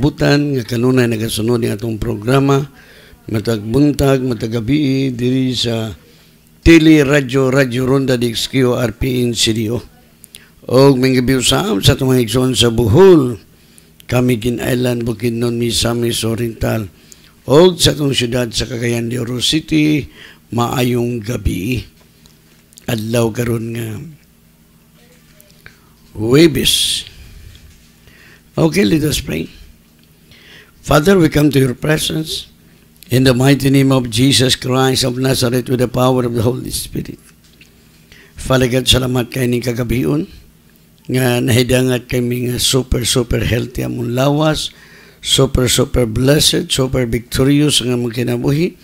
Butan nga kanunay nagasunod ng atong programa matag buntag matag gabi diri sa Tele Radyo Radyo Ronda di XQRPN CDO. Oh. Og minggabi usaam sa atong igsoon sa Bohol, kami kin Island Bukidnon Misamis Oriental og sa atong syudad sa Cagayan de Oro City maayong gabi. Adlaw karon nga Webis. Okay, let us pray. Father, we come to your presence in the mighty name of Jesus Christ of Nazareth with the power of the Holy Spirit. Father God, salamat kay ning kagabion nga nahidangat kami nga super super healthy among lawas, super super blessed, super victorious nga among kinabuhi.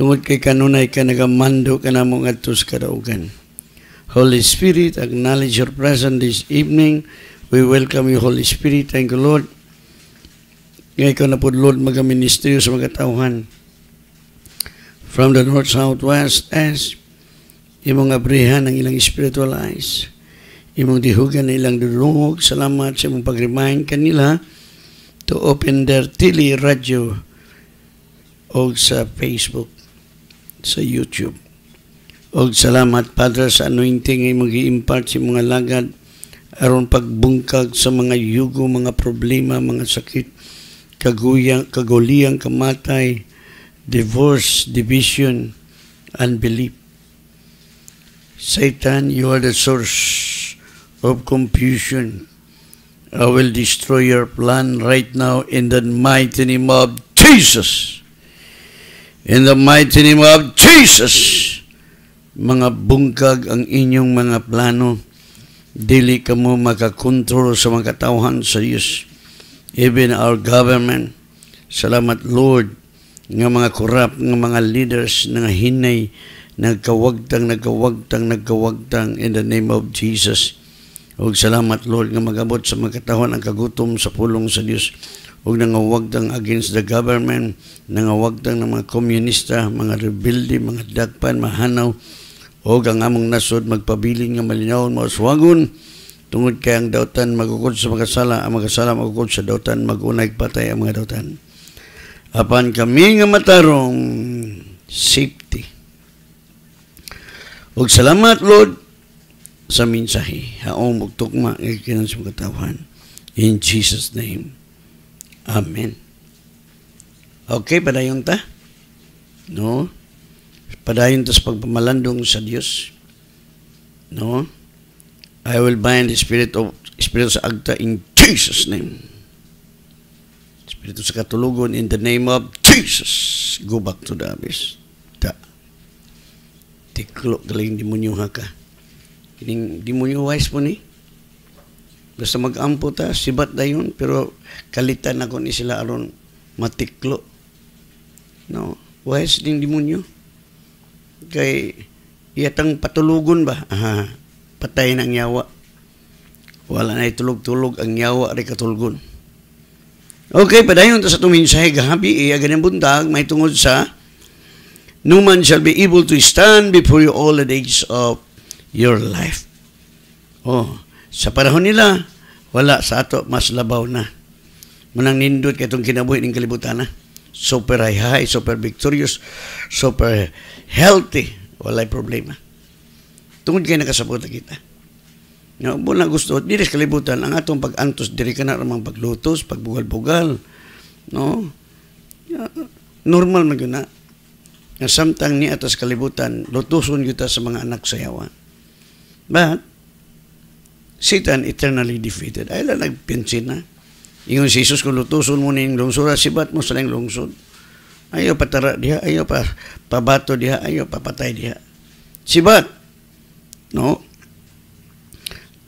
Tungod kay kanunay ka nagamando ka na mong atos kadaugan. Holy Spirit, acknowledge your presence this evening. We welcome you, Holy Spirit. Thank you, Lord Nga ikaw na po, Lord, magaministeryo sa mga tauhan. From the north, south, west, east, imong abrihan ang ilang spiritual eyes. Imong dihugan na ilang durungog. Salamat sa imong pag-remind kanila to open their tili radio o sa Facebook, sa YouTube. O salamat, Padre, sa anointing ay mag impart sa si mga lagad aron pagbungkag sa mga yugo, mga problema, mga sakit kaguyang, kaguliyang kamatay, divorce, division, unbelief. Satan, you are the source of confusion. I will destroy your plan right now in the mighty name of Jesus. In the mighty name of Jesus. Mga bungkag ang inyong mga plano. Dili ka mo makakontrol sa mga katawhan sa Diyos even our government. Salamat Lord nga mga corrupt, nga mga leaders nga hinay nagkawagtang nagkawagtang nagkawagtang in the name of Jesus. Ug salamat Lord nga magabot sa mga katahon ang kagutom sa pulong sa Dios. Ug nangawagtang against the government, nangawagtang ng mga komunista, mga rebelde, mga dagpan, mahanaw, ug ang among nasod magpabilin nga malinawon mauswagon. Tungod kay ang dautan magukod sa sala, ang mga sala magukod sa dautan, magunay patay ang mga dautan. Apan kami nga matarong safety. Og salamat Lord sa minsahi. Haong og tugma nga kinahanglan sa katawhan. In Jesus name. Amen. Okay, padayon ta? No? Padayon ta sa pagpamalandong sa Dios. No? I will bind the spirit of spirit sa agta in Jesus name. Espiritu sa katulugon in the name of Jesus. Go back to the abyss. Da. Tiklo galing demonyo ha ka. Kining demonyo wise po ni. Basta mag-ampo ta, sibat na yun, pero kalitan ako ni sila aron matiklo. No, wise ding demonyo. Kay iyatang patulugon ba? Aha patay na yawa. Wala na tulog-tulog ang yawa rin katulgon. Okay, padayon to sa itong mensahe gabi, iya eh, ganyan buntag, may tungod sa No man shall be able to stand before you all the days of your life. Oh, sa parahon nila, wala sa ato mas labaw na. Munang nindot kay itong kinabuhi ng kalibutan na. Super high, high, super victorious, super healthy. Walay problema tungod kay nakasabot na kita. No, ubo na gusto dire sa kalibutan ang atong pag pagantos diri kana ramang paglutos, pagbugal-bugal, no? Normal man gyud na. Nga samtang ni atas kalibutan, lutuson kita sa mga anak sa yawa. But Satan eternally defeated. Ay lang nagpinsin na. Ingon si Jesus, kung lutuson mo ning lungsura, ah, sibat mo sa ning lungsod. Ayaw patara diha, ayaw pa pabato diha, ayaw papatay diha. Sibat, No?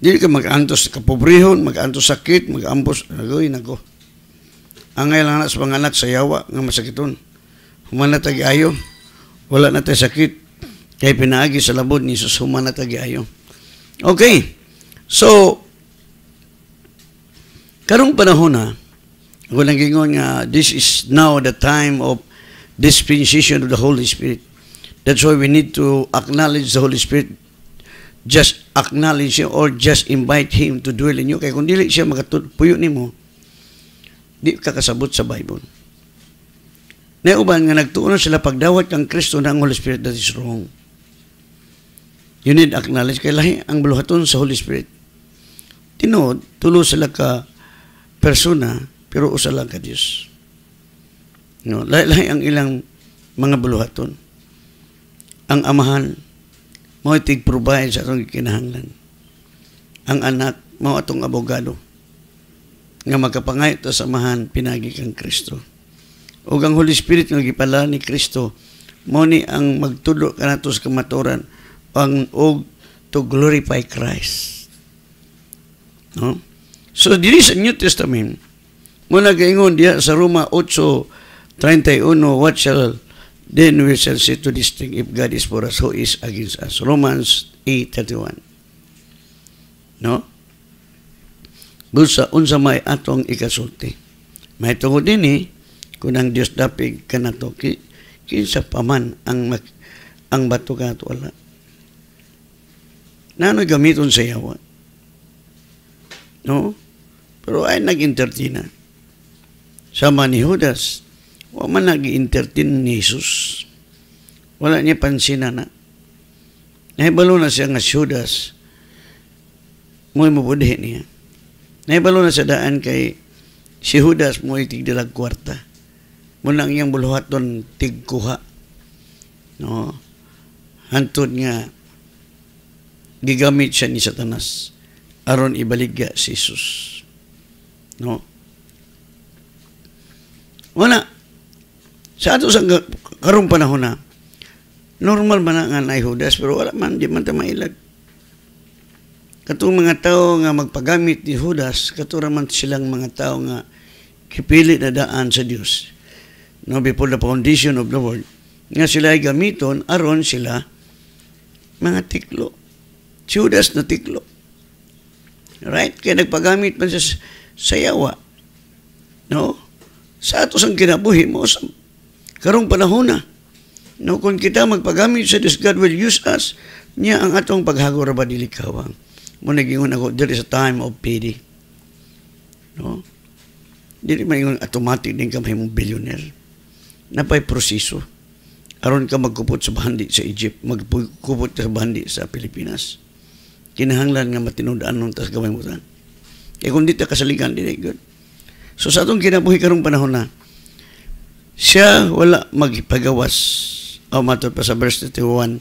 Dili ka mag-antos sa kapobrehon, mag-antos sakit, mag-ambos. Agoy, nako. Angay lang na sa mga anak sa yawa nga masakiton. Humana na ayo. Wala na tayo sakit. Kay pinaagi sa labod ni Jesus, humana na ayo. Okay. So, karong panahon na, ako nang nga, this is now the time of dispensation of the Holy Spirit. That's why we need to acknowledge the Holy Spirit just acknowledge him or just invite him to dwell in you. Kaya kung dili siya magatupuyo ni mo, di ka kasabot sa Bible. Nauban nga nagtuon sila pagdawat kang Kristo ng Holy Spirit that is wrong. You need acknowledge kay lahi ang buluhaton sa Holy Spirit. Tinood, tulo sila ka persona pero usa lang ka Dios. No, lahi, lahi ang ilang mga buluhaton. Ang amahan, mao tig provide sa atong kinahanglan. Ang anak mao atong abogado nga magkapangay sa mahan, pinagi kang Kristo. Ug ang Holy Spirit nga gipala ni Kristo mao ni ang magtulo kanato sa kamaturan ang og to glorify Christ. No? So diri sa New Testament mo nagaingon diya sa Roma 8:31 what shall Then we shall see to this thing, if God is for us, who is against us? Romans 8.31 No? Busa, unsa may atong ikasulti. May tungod din eh, kung ang Diyos dapig ka na to, kinsa paman ang, mak, ang bato ka to ala. Nano'y gamiton sa yawa. No? Pero ay nag-entertina. Sama ni Judas, Wa man nag-entertain ni Jesus. Wala niya pansinan na. Nahibalo na siya nga Judas. Mo'y mabudhi niya. Nahibalo na sa daan kay si Judas mo'y tigdalag kwarta. Munang iyang buluhat doon tigkuha. No? Hantod nga gigamit siya ni Satanas aron ibaligya si Jesus. No? Wala. Sa ato sa karong panahon na, normal man nga na Judas, pero wala man, di man ta mailag. Katong mga tao nga magpagamit ni Judas, katuraman silang mga tao nga kipili na daan sa Dios. No, before the foundation of the world, nga sila ay gamiton, aron sila mga tiklo. Judas na tiklo. Right? Kaya nagpagamit man siya sa yawa. No? Sa ato sang kinabuhi mo, sa karong panahon na. No, kung kita magpagamit sa this God will use us, niya ang atong paghagor ba dilikawang. Mo nagingon ako, there is a time of pity. No? Dili man automatic din ka mahimong billionaire. Napay proseso. Aron ka magkupot sa bandi sa Egypt, magkupot sa bandi sa Pilipinas. Kinahanglan nga matinudaan nung tas gamay mo tan. Kaya eh, kung dito kasaligan, dili good. So sa atong kinabuhi karong panahon na, siya wala magpagawas. O matod pa sa verse 31.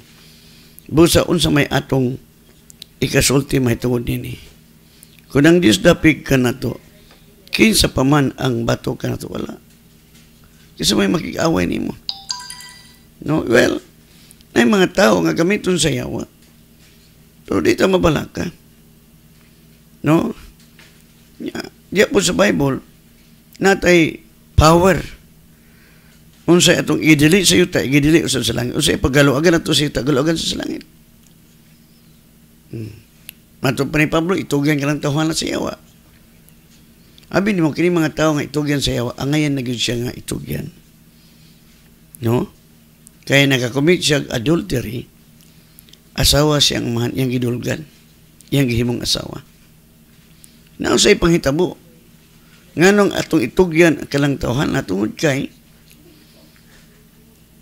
Busa unsa may atong ikasulti may tungod nini. Kung ang Diyos dapig ka na to, kinsa pa man ang bato ka na to, wala. Kasi may makikaway ni mo. No? Well, may mga tao nga gamiton sa yawa. Pero dito mabalaka. No? Diya po sa Bible, natay power unsay atong idili sa yuta, gidili usab sa langit. Unsa ipagaluagan ato sa yuta, galuagan sa langit. Hmm. Matong pa ni Pablo, itugyan ka ng tawanan sa yawa. Abi ni mo kini mga tao nga itugyan sa yawa, angayan na gyud siya nga itugyan. No? Kaya nakakommit siya adultery, asawa siyang mahan, yang gidulgan, yang gihimong asawa. Nausay panghitabo. Nganong atong itugyan kalang tawhan natungod kay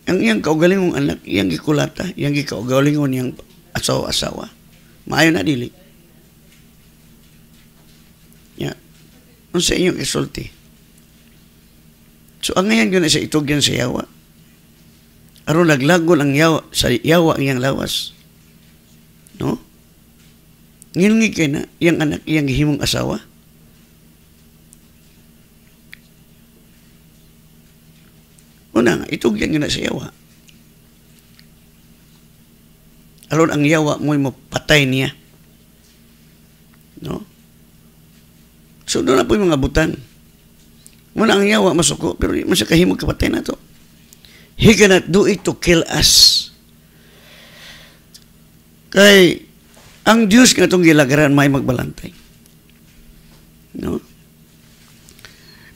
ang iyang kaugalingong anak, iyang ikulata, iyang gikaugalingon iyang asawa-asawa. Maayo na dili. Ya. Ano sa inyong isulti? So, ang ngayon yun sa itog sa yawa. Aro naglagol lang yawa, sa yawa ang iyang lawas. No? Ngilngi kay na, iyang anak, iyang himong asawa. Una nga, itugyan nyo na sa yawa. Alon ang yawa mo'y mapatay niya. No? So, doon na po yung mga butang. Muna ang yawa, masuko, pero di kahimog kapatay na to. He cannot do it to kill us. Kay, ang Diyos nga itong gilagaran, may magbalantay. No?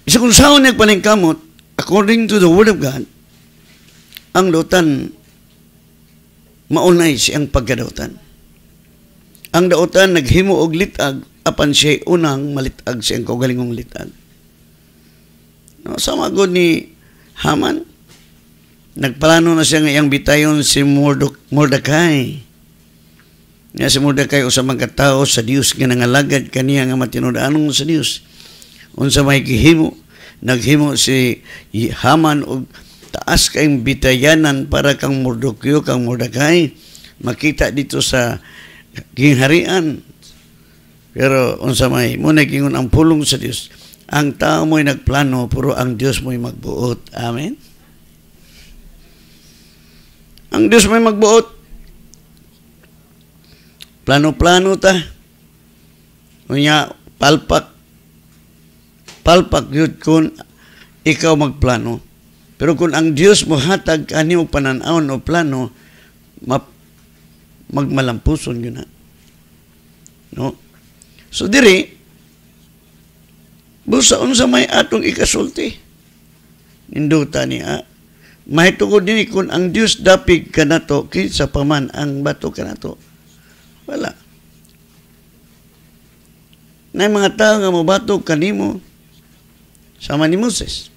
Isa kung saan nagpalingkamot, According to the Word of God, ang lutan, maunay siyang pagkadutan. Ang dautan naghimo og litag apan siya unang malitag siyang kogalingong litag. No, sama gud ni Haman, nagplano na siya ngayang bitayon si Mordok, Mordecai. Nga si Mordecai usa man katao sa Dios nga nangalagad kaniya nga matinud-anong sa Dios. Unsa may gihimo naghimo si Haman og taas kayong bitayanan para kang Mordokyo, kang Mordecai. Makita dito sa gingharian. Pero unsa may, muna gingon ang pulong sa Dios. Ang tao mo'y nagplano, puro ang Dios mo'y magbuot. Amen? Ang Dios mo'y magbuot. Plano-plano ta. Unya, palpak palpak yun kung ikaw magplano. Pero kung ang Diyos mo hatag kani og pananaw o plano, map, magmalampuson yun na. No? So diri, busa unsa may atong ikasulti. Ninduta niya, mahitungod din kung ang Dios dapig kanato kinsa paman ang bato kanato. Wala. Nay mga tao nga mabato kanimo sama ni Moses.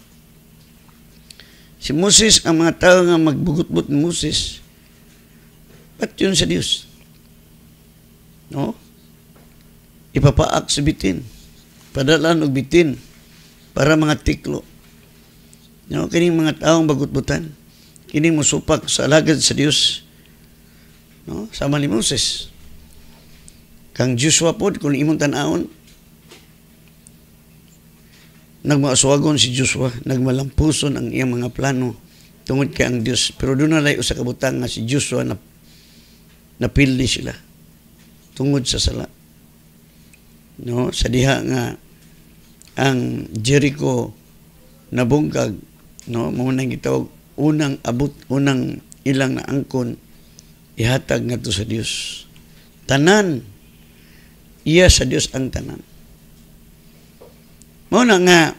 Si Moses, ang mga tao nga magbugot-but ni Moses, ba't yun sa Diyos? No? Ipapaak sa bitin. Padalan og bitin para mga tiklo. No? Kining mga taong bagot-butan. Kining musupak sa alagad sa Diyos. No? Sama ni Moses. Kang Joshua po, kung imong tanahon, Nagmaaswagon si Joshua, nagmalampuson ang iyang mga plano tungod kay ang Dios. Pero doon na usa ka butang nga si Joshua na napildi sila tungod sa sala. No, sa diha nga ang Jericho nabungkag, no, mao nang gitawag unang abot, unang ilang naangkon ihatag ngadto sa Dios. Tanan iya sa Dios ang tanan. Mao na nga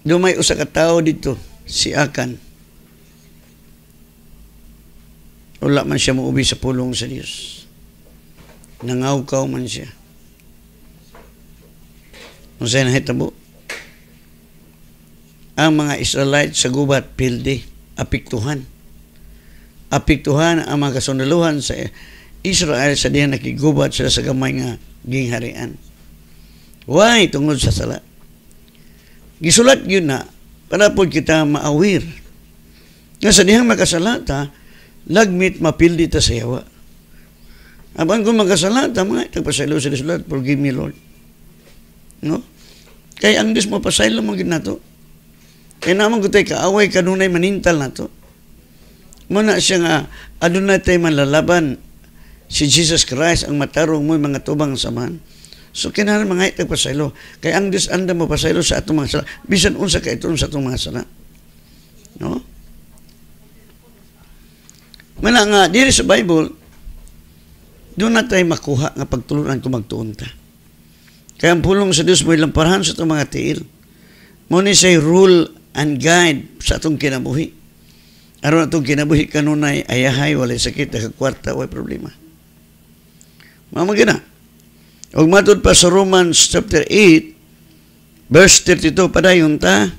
dumay usa ka tawo dito si Akan. Wala man siya muubi sa pulong sa Dios. Nangawkaw man siya. Unsay nahitabo? Ang mga Israelites sa gubat pilde apiktuhan. Apiktuhan ang mga kasundaluhan sa Israel sa diyan nakigubat sila sa gamay nga gingharian. Why? Tungod sa sala. Gisulat yun na para po kita maawir. Nga sa dihang makasalata, lagmit mapildi ta sa yawa. Abang kung makasalata, mga itagpasaylo sa sulat, forgive me, Lord. No? Kaya ang Diyos mapasaylo mo gina to. Kaya naman ko tayo kaaway, kanunay manintal na to. Muna siya nga, adunay tayo malalaban si Jesus Christ ang matarong mo mga tubang samahan So kinahanglan mga itag pasaylo. Kay ang Dios anda mo pasaylo sa atong mga sala. Bisan unsa kay itulong sa atong mga sala. No? Mana nga diri sa Bible do na tayo makuha nga pagtulunan kung magtuon ta. Kaya ang pulong sa Dios mo ilamparahan sa itong mga tiil. Mo ni say rule and guide sa atong kinabuhi. Aron atong kinabuhi kanunay ayahay walay sakit kwarta way problema. Mama gina. Ug matud pa sa Romans chapter 8 verse 32 padayon ta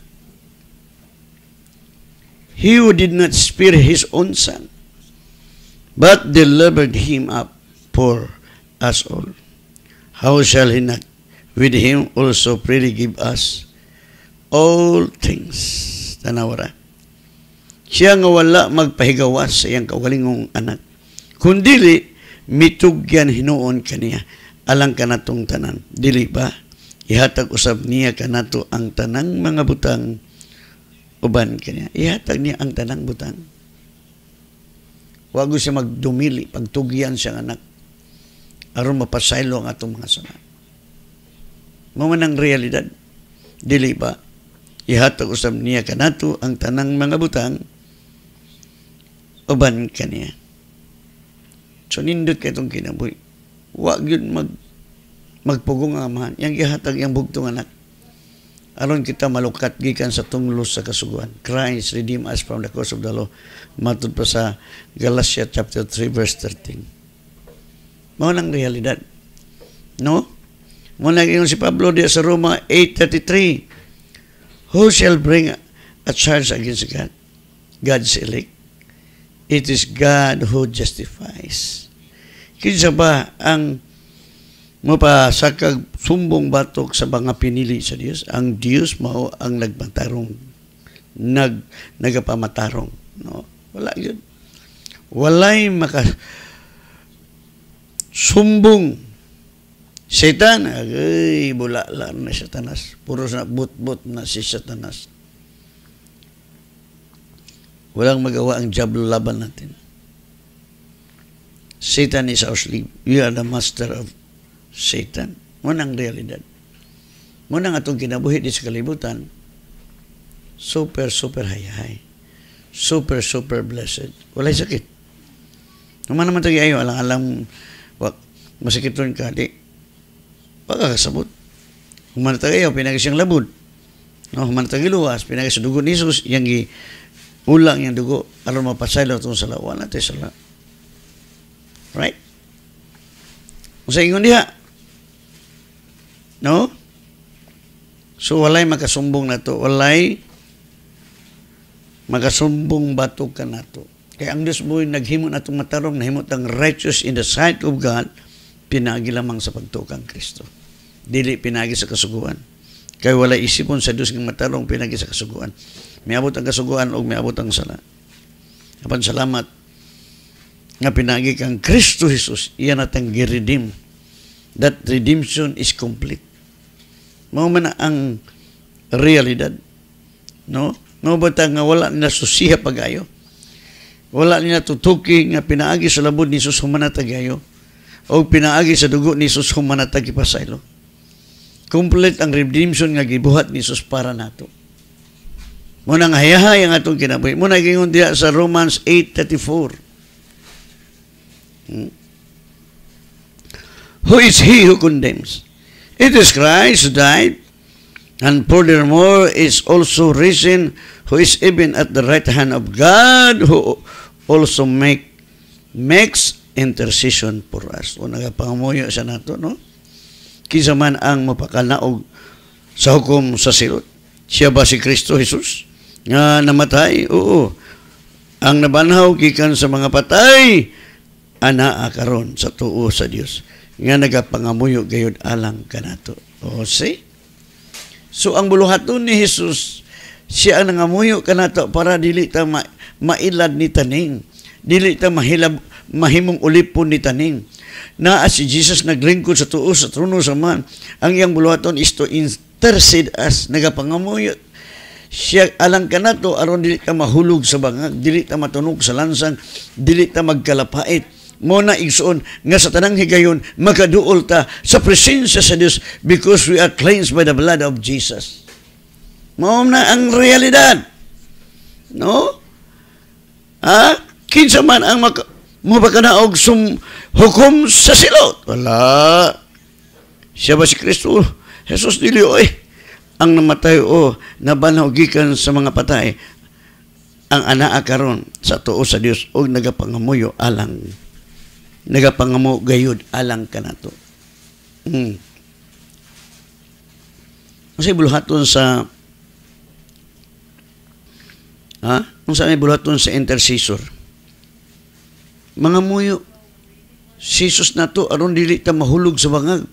He who did not spare his own son but delivered him up for us all how shall he not with him also freely give us all things tanawara siya nga wala magpahigawas sa iyang kawalingong anak kundili mitugyan hinoon kaniya alang kanatong tanan. Dili ba? Ihatag usab niya kanato ang tanang mga butang uban kanya. Ihatag niya ang tanang butang. wago siya magdumili, pagtugyan siya anak. Aron mapasaylo ang atong mga sama. Mama ng realidad. Dili ba? Ihatag usab niya kanato ang tanang mga butang uban kaniya. So nindot kay itong kinabuhi wa gyud mag magpugong ang amahan yang gihatag yang bugtong anak aron kita malukat gikan sa tunglos sa kasuguan Christ redeem us from the curse of the law matud pa sa Galatia chapter 3 verse 13 mao nang realidad no mo na si Pablo diya sa Roma 8:33 who shall bring a charge against God God's elect it is God who justifies Kinsa ba ang mapasakag sumbong batok sa mga pinili sa Dios? Ang Dios mao ang nagmatarong nag nagapamatarong, no? Wala yun. Walay maka sumbong Satan, ay, bulalan na Satanas. Puro na butbut na si Satanas. Walang magawa ang jablo laban natin. Satan is our slave. We are the master of Satan. Munang realidad. Munang atong kinabuhi di sa kalibutan, super, super hayahay. Super, super blessed. Walay sakit. Naman naman tayo alam, alang-alang masakit ron ka, di. Pagkakasabot. Humana tayo, pinagis yung labod. No, humana tayo luwas, pinagis yung dugo ni Jesus, yung ulang yung dugo, aron mapasaylo itong salawa natin sa Right? Usa ingon diha. No? So walay makasumbong nato, walay makasumbong bato ka nato. Kaya ang Dios mo'y naghimo na itong matarong, nahimot ang righteous in the sight of God, pinagi lamang sa pagtukang Kristo. Dili pinagi sa kasuguan. Kaya wala isipon sa Dios ng matarong pinagi sa kasuguan. Miabot ang kasuguan o miabot ang sala. Apan salamat nga pinagi kang Kristo Jesus, iya natang gi-redeem. That redemption is complete. Mao man ang realidad. No? Mao ba nga wala nila susiya pagayo? Wala nila tutuki nga pinaagi sa labod ni Jesus humanatagayo o pinaagi sa dugo ni Jesus humanatag ipasaylo. Complete ang redemption nga gibuhat ni Jesus para nato. Muna nga hayahay ang atong kinabuhi. Muna gingon diya sa Romans 8.34. Who is he who condemns? It is Christ who died, and furthermore is also risen, who is even at the right hand of God, who also make makes intercession for us. O nagapangamuyo sa nato, no? Kisa man ang mapakanaog sa hukom sa silot. Siya ba si Kristo Jesus? Nga namatay? Oo. Ang nabanhaw gikan sa mga patay, anaa karon sa tuo sa Dios nga nagapangamuyo gayud alang kanato. O si So ang buluhaton ni Hesus siya ang nangamuyo kanato para dili ta ma mailad ni taning. Dili ta mahilab mahimong ulipon ni taning. Na si Jesus naglingkod sa tuo sa trono sa man, ang iyang buluhaton is to intercede as nagapangamuyo siya alang kanato aron dili ta mahulog sa bangag dili ta matunog sa lansang, dili ta magkalapait mo na igsoon nga sa tanang higayon makaduol ta sa presensya sa Dios because we are cleansed by the blood of Jesus. Mao na ang realidad. No? Ha? Kinsa man ang mak- mo og sum hukom sa silot. Wala. Siya ba si Kristo? Jesus dili oy. Ang namatay o oh, nabanaw gikan sa mga patay ang anaa karon sa tuo sa Dios og nagapangamuyo alang nagapangamo gayud alang kanato. Mm. Unsa buluhaton sa ha? Unsa may buluhaton sa intercessor. Mga muyo, Jesus na to, aron dili ta mahulog sa bangag.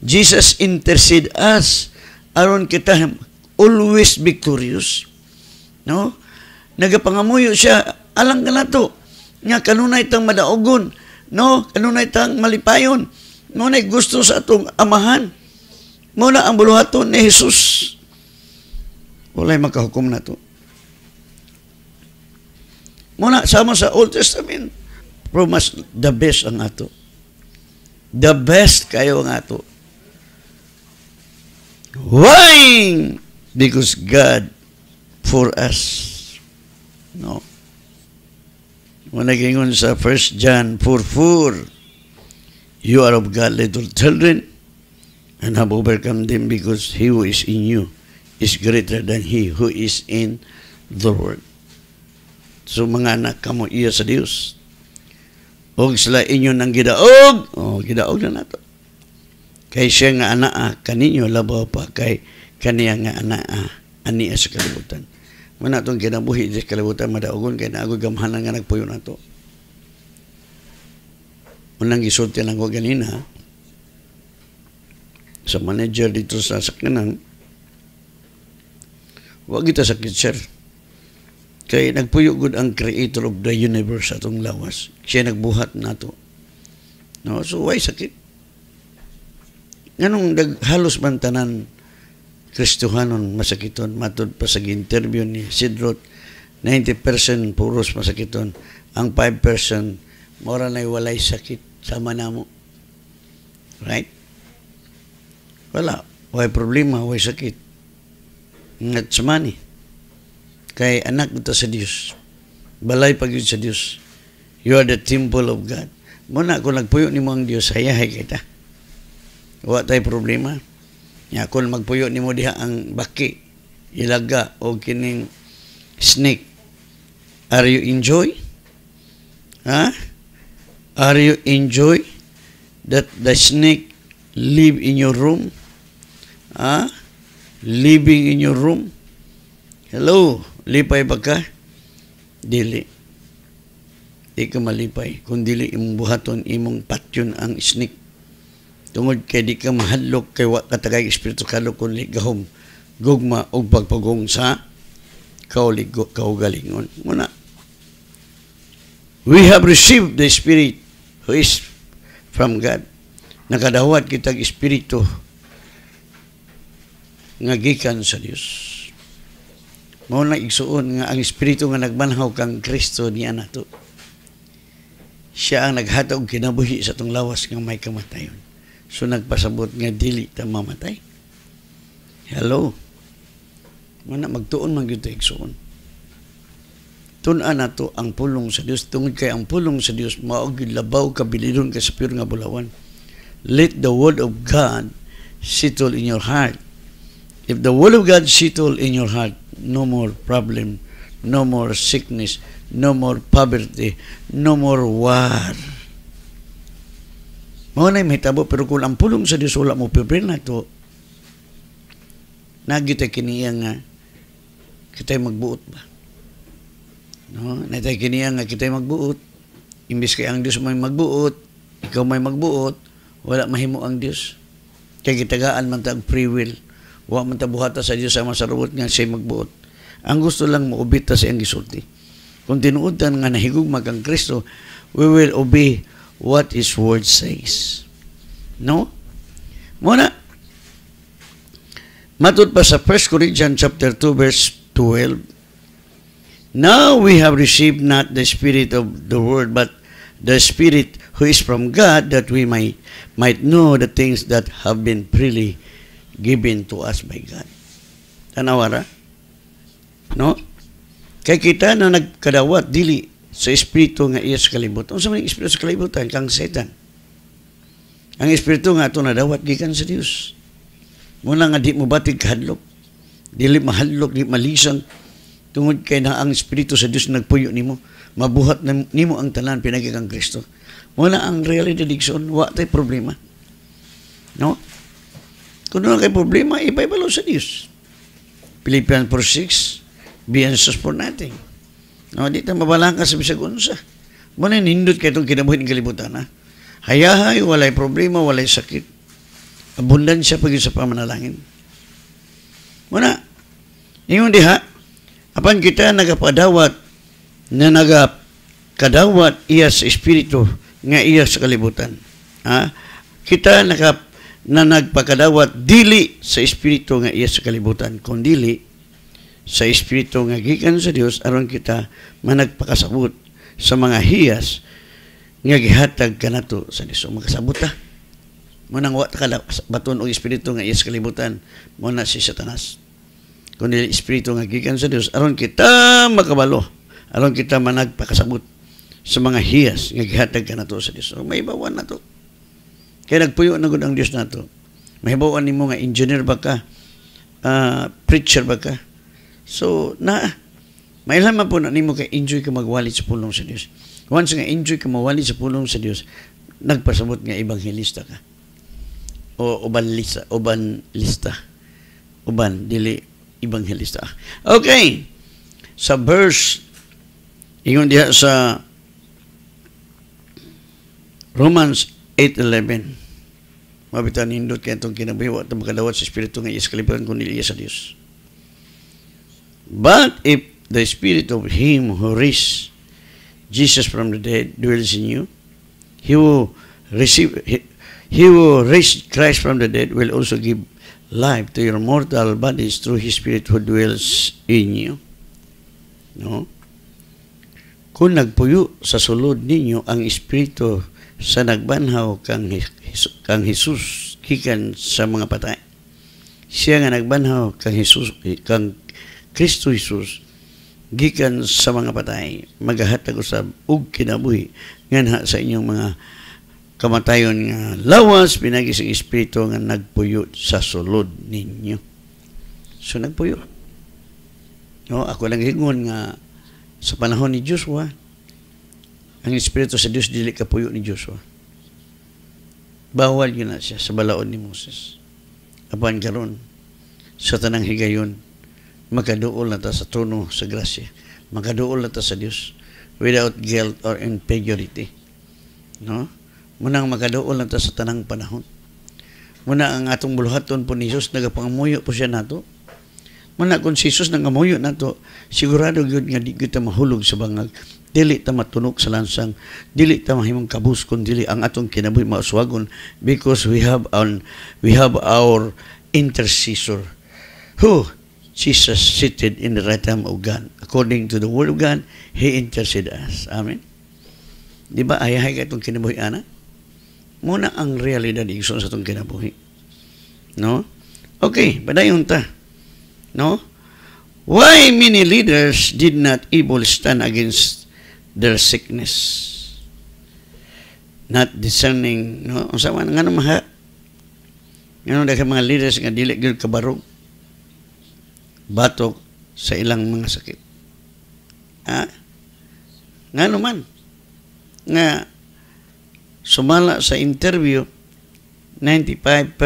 Jesus intercede us, aron kita always victorious. No? Nagapangamuyo siya, alang kanato nga kanunay tang madaogon, No, ano na itang malipayon? Mo gusto sa atong amahan. Mo na ang buluhaton ni Jesus. Walay makahukom na to. Muna, sama sa Old Testament, from us, the best ang ato. The best kayo ang ato. Why? Because God for us. No. Mo nagingon sa 1 John 4.4, You are of God, little children, and have overcome them because He who is in you is greater than He who is in the world. So mga anak kamo iya sa Dios. Og sila inyo nang gidaog, oh gidaog na nato. Kay siya nga anaa ah, kaninyo labaw pa kay kaniya nga anaa ah, aniya sa kalibutan. Mana itong ginabuhi sa kalibutan madaugon kaya naagoy gamhanan nga nagpuyo na ito. Unang gisulti lang ko ganina sa manager dito sa sakyanan wag kita sakit sir. Kay nagpuyo gud ang creator of the universe atong lawas. Siya nagbuhat nato. No, so why sakit? Nganong halos man tanan Kristuhanon masakiton matod pa sa interview ni Sidroth 90% puros masakiton ang 5% mora na walay sakit sama namo right wala way problema way sakit ngat sa money kay anak kita sa Dios balay pagyud sa Dios you are the temple of God mo na kung nagpuyo ni mo ang Dios hayahay kita wala tay problema Nya kon magpuyo nimo diha ang baki, ilaga o kining snake. Are you enjoy? Ha? Are you enjoy that the snake live in your room? Ha? Living in your room? Hello, lipay ba ka? Dili. Di ka malipay. Kung dili imong buhaton, imong patyon ang snake tungod kay di ka mahadlok kay wa katagay espiritu kalo kun ligahom gugma og pagpagong sa kauligo kaugalingon muna we have received the spirit who is from God nakadawat kitag espiritu nga gikan sa Dios mao na igsuon nga ang espiritu nga nagmanhaw kang Kristo niya nato siya ang naghatag kinabuhi sa tong lawas nga may kamatayon So nagpasabot nga dili ta mamatay. Hello. Mana magtuon man gyud igsoon. Tun-an nato ang pulong sa Dios tungod kay ang pulong sa Dios mao gyud labaw ka kabilidon kay sapir nga bulawan. Let the word of God settle in your heart. If the word of God settle in your heart, no more problem, no more sickness, no more poverty, no more war mao na mahitabo pero kung ang pulong sa disula mo pibre na to nagita kiniya nga kita magbuot ba no natay kiniya nga kita magbuot imbis kay ang Dios may magbuot ikaw may magbuot wala mahimo ang Dios kay gitagaan man tag free will wa man ta buhata sa Dios sa masarubot nga siya magbuot ang gusto lang mo ubita sa ang gisulti kung tinuodan nga nahigugma kang Kristo we will obey what His Word says. No? Muna, matod pa sa 1 Corinthians chapter 2 verse 12, Now we have received not the Spirit of the Word, but the Spirit who is from God, that we might, might know the things that have been freely given to us by God. Tanawara? No? Kay kita na nagkadawat, dili sa espiritu nga iya sa kalibutan. Unsa man ang espiritu sa kalibutan kang Satan. Ang espiritu nga ato nadawat gikan sa Dios. Muna nga di mo batig kahadlok. Dili mahadlok, di malisan. Tungod kay na ang espiritu sa Dios nagpuyo nimo, mabuhat na, nimo ang tanan pinagi kang Kristo. Muna ang reality addiction, wa tay problema. No? Kung doon kay problema, iba-ibalo sa Dios. Philippians 4.6, be anxious for nothing. No, di ta mabalangkas sa bisag unsa. Mo na nindot kay itong kinabuhi ng kalibutan. Ha? Hayahay, walay problema, walay sakit. Abundansya pag sa pamanalangin. Muna, ingon diha, apan kita nagapadawat na kadawat iya sa espiritu nga iya sa kalibutan. Ha? Kita nakap na nagpakadawat dili sa espiritu nga iya sa kalibutan, dili sa espiritu nga gikan sa Dios aron kita managpakasabot sa mga hiyas nga gihatag kanato sa Dios. So, makasabot ta. Mo nang wa ka baton og espiritu nga iyas kalibutan mo na si Satanas. kun dili espiritu nga gikan sa Dios aron kita makabalo, aron kita managpakasabot sa mga hiyas nga gihatag kanato sa Dios. So, may bawan nato. kay nagpuyo na gud ang Dios nato. Mahibawan nimo nga engineer ba ka? Uh, preacher ba ka? So, na, may laman po na nimo kay enjoy ka magwali sa pulong sa Dios. Once nga enjoy ka mawali sa pulong sa Dios, nagpasabot nga ebanghelista ka. O uban lista, uban lista. Uban dili ebanghelista. Okay. Sa verse ingon diha sa Romans 8:11. Mabitan nindot kay tong kinabuhi, wa ito makadawat sa Espiritu nga iskalipan ko niliya sa Dios. But if the spirit of him who raised Jesus from the dead dwells in you, he will receive he, he who raised Christ from the dead will also give life to your mortal bodies through his spirit who dwells in you. No? Kung nagpuyo sa sulod ninyo ang espiritu sa nagbanhaw kang kang Hesus gikan sa mga patay. Siya nga nagbanhaw kang Hesus kang Kristo Jesus gikan sa mga patay maghatag usab og kinabuhi nganha sa inyong mga kamatayon nga lawas pinagi sa espiritu nga nagpuyot sa sulod ninyo so nagpuyot no ako lang hingon nga sa panahon ni Joshua ang espiritu sa Dios dili ka kapuyo ni Joshua bawal yun na siya sa balaod ni Moses apan karon sa tanang higayon makaduol na ta sa trono sa grasya. Makaduol na ta sa Dios without guilt or impurity. No? Munang makaduol na ta sa tanang panahon. Muna ang atong buluhaton po ni Jesus, nagapangamuyo po siya nato. Muna kung si Jesus nangamuyo nato, sigurado yun nga di kita mahulog sa bangag. Dili ta matunok sa lansang, dili ta mahimong kabus kun dili ang atong kinabuhi mauswagon because we have on we have our intercessor who Jesus seated in the right hand of God. According to the Word of God, He intercede us. Amen? Di ba, ayahay ka itong kinabuhi, ana? Muna ang realidad iso sa itong kinabuhi. No? Okay, padayon ta. No? Why many leaders did not able stand against their sickness? Not discerning, no? Ang sama nga naman ha? Ngayon, dahil mga leaders nga dili gyud kabarog batok sa ilang mga sakit. Ha? Nga naman, nga sumala sa interview, 95%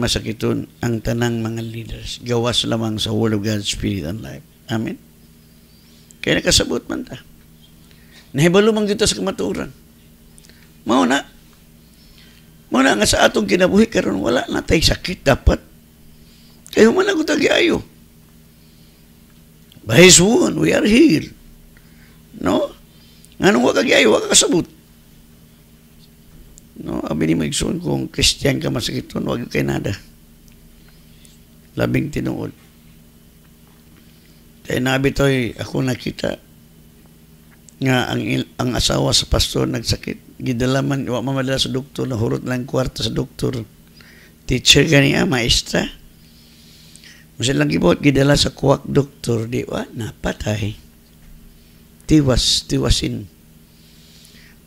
masakiton ang tanang mga leaders. Gawas lamang sa Word of God, Spirit, and Life. Amen? Kaya nakasabot man ta. Nahibalo man kita sa kamaturan. Mauna. Mauna nga sa atong kinabuhi karon wala na tay sakit dapat. Kaya man ako tagiayo. By His wound, we are healed. No? Nga ano, nung wag kagyayo, wag kasabot. No? Abi ni Magsun, kung Christian ka masakit nun, wag kay nada. Labing tinuod. Kaya nabi to'y eh, ako nakita nga ang, ang asawa sa pastor nagsakit. Gidalaman, wa mamadala sa doktor, nahurot lang kwarta sa doktor. Teacher ka niya, ah, maestra. Usa lang gibot gidala sa kuwak doktor di wa na Tiwas, tiwasin.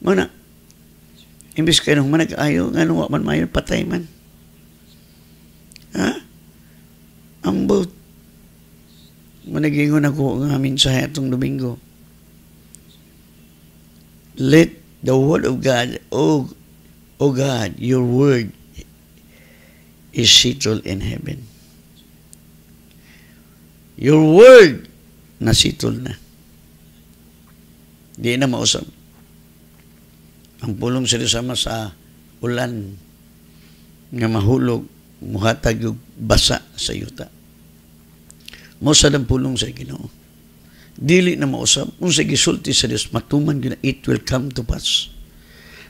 Mo imbis kay nung managayo nga wa man mayon patay man. Ha? Ambot. Managingon ako nga mensahe atong Domingo. Let the word of God, oh, oh God, your word is settled in heaven. Your word nasitol na. Di na mausap. Ang pulong sila sama sa ulan nga mahulog, muhatag yung basa sa yuta. Mosad ang pulong sa Ginoo. Dili na mausap, kung sa gisulti sa Dios matuman gyud it will come to pass.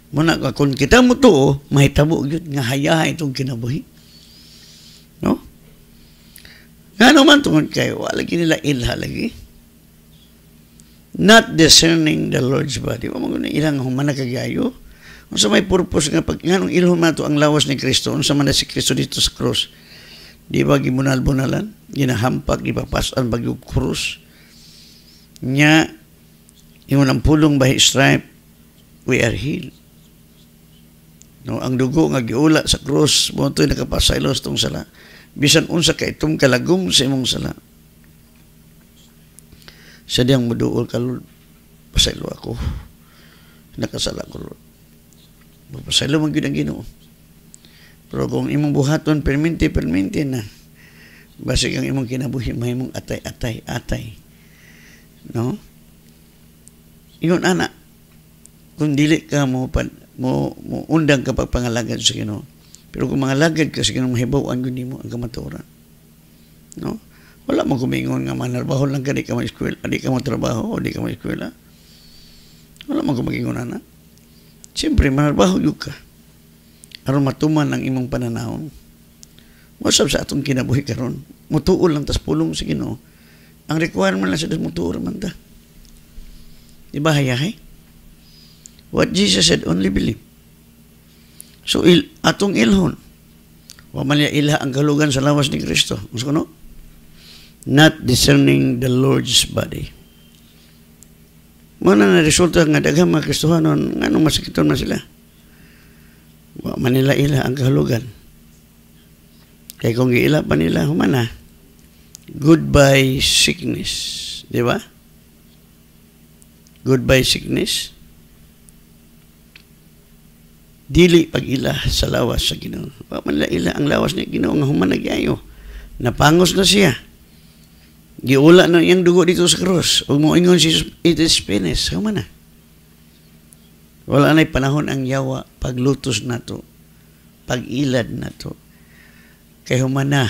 Muna ka, kung kita mo to, mahitabo yun nga hayahay itong kinabuhi. No? Nga naman tungod kayo, wala nila ilha lagi. Not discerning the Lord's body. Wa mo ilang humana human nakagayo. sa may purpose nga pag nganong ilhon mato ang lawas ni Kristo, unsa man na si Kristo dito sa cross. Di ba gimunal-bunalan, ginahampak, gipapasan bag og krus. Nya ingon ang pulong by stripe we are healed. No, ang dugo nga giula sa cross, mo to'y nakapasaylos tong sala bisan unsa ka itong kalagom sa imong sala. Sa diyang muduol ka, Lord, pasaylo ako. Nakasala ko, Lord. Pasaylo man yun ang ginoo. Pero kung imong buhaton, perminti, perminti na. Basig ang imong kinabuhi, may imong atay, atay, atay. No? Iyon, anak. Kung dili ka mo, pan, mo, mo undang kapag pangalagan sa ginoo, pero kung mga lagad kasi nang mahibawan ko nimo ang kamaturan. No? Wala mo kumingon nga manarbaho lang ka, di ka ma-eskwela, di ka matrabaho, o di ka ma-eskwela. Wala mo kumingon na. Siyempre, manarbaho yun ka. Aron matuman ang imong pananahon. Masab sa atong kinabuhi karon. Mutuol lang tas pulong sa Ginoo. Ang requirement lang sa das mutuol man ta. Di ba hayahay? What Jesus said, only believe. So, il, atong ilhon. wa Wamalya ilha ang kalugan sa lawas ni Kristo. Gusto no? Not discerning the Lord's body. Muna na resulta nga daghang mga Kristohanon, nga nung masakiton man sila. Wa manila ila ang kahalugan. Kaya kung giila pa nila, humana. Goodbye sickness. Di ba? Goodbye sickness dili pagila sa lawas sa Ginoo. Wa man ila ang lawas ni Ginoo nga human nagyayo. Napangos na siya. Giula na yang dugo dito sa krus. Ug moingon si it is finished. Human na. Wala na'y panahon ang yawa paglutos nato, pagilad nato. Kay humana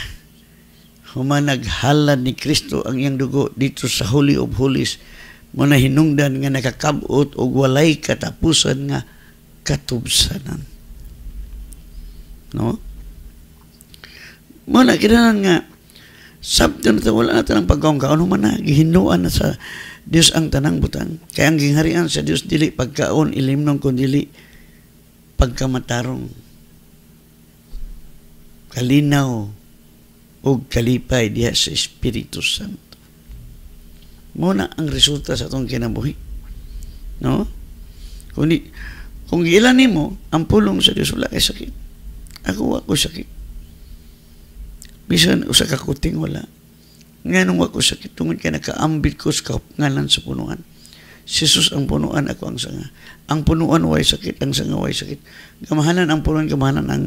human naghalad ni Kristo ang yang dugo dito sa Holy of Holies mo na hinungdan nga nakakabot og walay katapusan nga katubsanan. No? Muna, kinanan nga, sabto na ito, wala natin ang pagkaungka. Ano man na, gihinuan na sa Dios ang tanang butang. Kaya ang gingharian sa Dios dili pagkaon ilimnon kun dili pagkamatarong. Kalinaw o kalipay diya sa Espiritu Santo. Muna ang resulta sa atong kinabuhi. No? Kundi, kung ilan nimo ang pulong sa Dios wala kay sakit. Ako ako sakit. Bisan usa ka kuting wala. Nganong ako sakit tungod kay nakaambit ko sa ngalan sa punuan. Si Jesus ang punuan ako ang sanga. Ang punuan way sakit, ang sanga way sakit. gamahanan ang punuan, gamahanan ang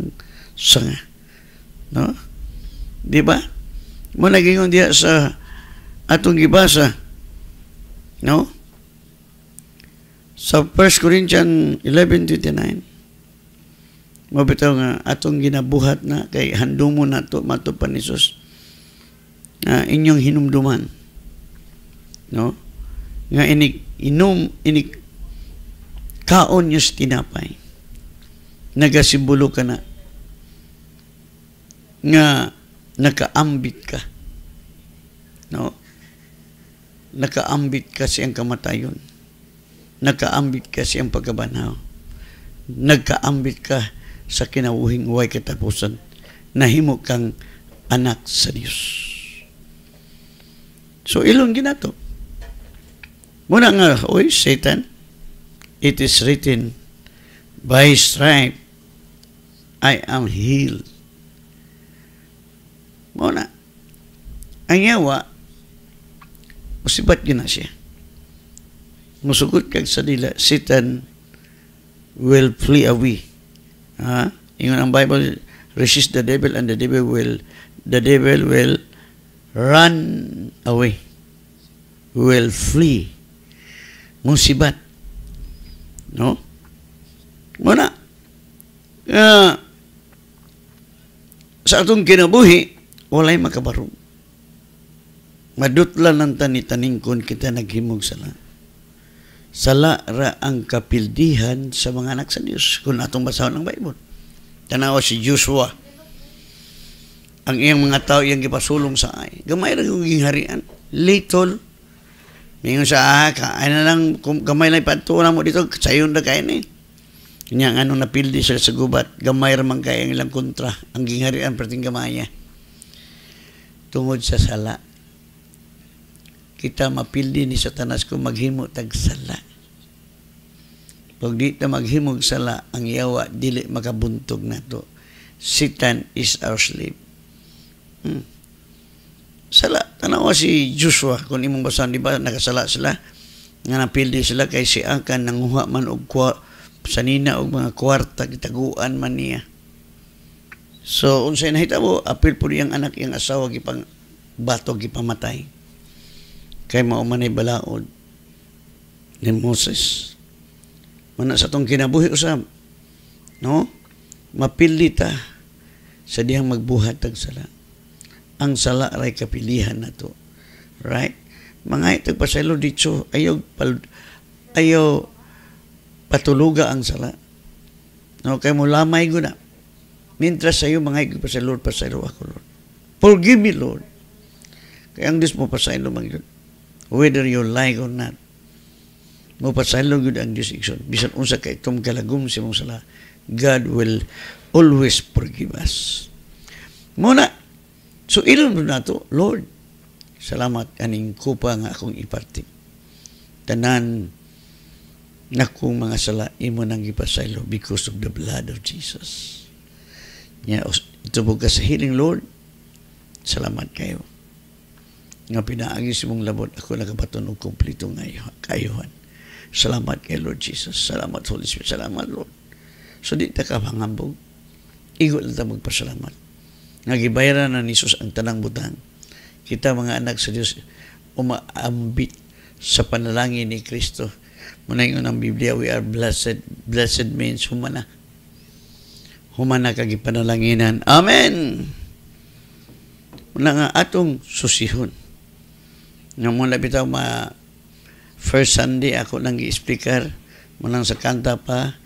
sanga. No? Di ba? Mo nagingon diya sa atong gibasa. No? Sa 1 Corinthians 11.29, mabitaw nga, atong ginabuhat na, kay handumo na ito, matupan ni Jesus, na inyong hinumduman. No? Nga inig, inum, inig, kaon nyo tinapay. Nagasibulo ka na. Nga, nakaambit ka. No? Nakaambit ka ang kamatayon Nagkaambit ka siyang pagkabanaw. Nagkaambit ka sa kinauhing huway katapusan. Nahimo kang anak sa Diyos. So, ilong ginato. Muna nga, oy, Satan, it is written, by stripe I am healed. Muna, ang yawa, usibat yun na siya musugod kag sa dila Satan will flee away ha ingon ang Bible resist the devil and the devil will the devil will run away will flee musibat no muna uh, sa atong kinabuhi walay makabarong madutla ng tani-taning kita naghimog sa lahat sala ra ang kapildihan sa mga anak sa Dios kun atong basahon ang Bible tanaw si Joshua ang iyang mga tao iyang gipasulong sa ay gamay ra yung gingharian little mingon sa ah, kain na lang gamay lang patulang mo dito sayon na kain eh kanya anong napildi sila sa gubat gamay ra man kay ang ilang kontra ang gingharian perting gamaya tungod sa sala kita mapildi ni satanas kung maghimo tag sala pag di ta maghimog sala, ang yawa, dili makabuntog na to. Satan is our slave. Hmm. Sala, tanawa si Joshua, kung imong basan, di ba, nakasala sila, nga napildi sila kay si Akan, nanguha man og kwa, sanina og mga kwarta, gitaguan man niya. So, unsay na hitabo, apil po niyang anak, yung asawa, gipang bato, gipamatay. Kay maumanay balaod ni Moses. Mana sa tong kinabuhi usab. No? Mapili ta sa dihang magbuhat og sala. Ang sala ray kapilihan nato. Right? Mga itag pasaylo dito ayaw pal, ayaw patuluga ang sala. No, kay mo lamay guna. Mintras sa iyo mga itag pasaylo pasaylo ako Lord. Forgive me Lord. kay ang Diyos mo pasaylo mag Whether you like or not. Mapasahilong yun ang Diyos Bisan unsa kay itong kalagom si mong sala, God will always forgive us. Muna, so ilon mo nato, Lord, salamat aning kupa nga akong iparti. Tanan na kong mga sala, imo nang ipasaylo because of the blood of Jesus. Nya, ito po ka sa healing, Lord, salamat kayo. Nga pinaagi pinaagis mong labot, ako nakabaton og kompleto nga kayuhan. Salamat kay Lord Jesus. Salamat Holy Spirit. Salamat Lord. So di ta ka pangambog. Igo lang ta magpasalamat. Nagibayaran na ni Jesus ang tanang butang. Kita mga anak sa Dios umaambit sa panalangin ni Kristo. Munayon ang Biblia, we are blessed. Blessed means humana. Humana kag ipanalanginan. Amen! Muna nga atong susihon. Nga mula bitaw ma first Sunday ako nang i-speaker munang sa kanta pa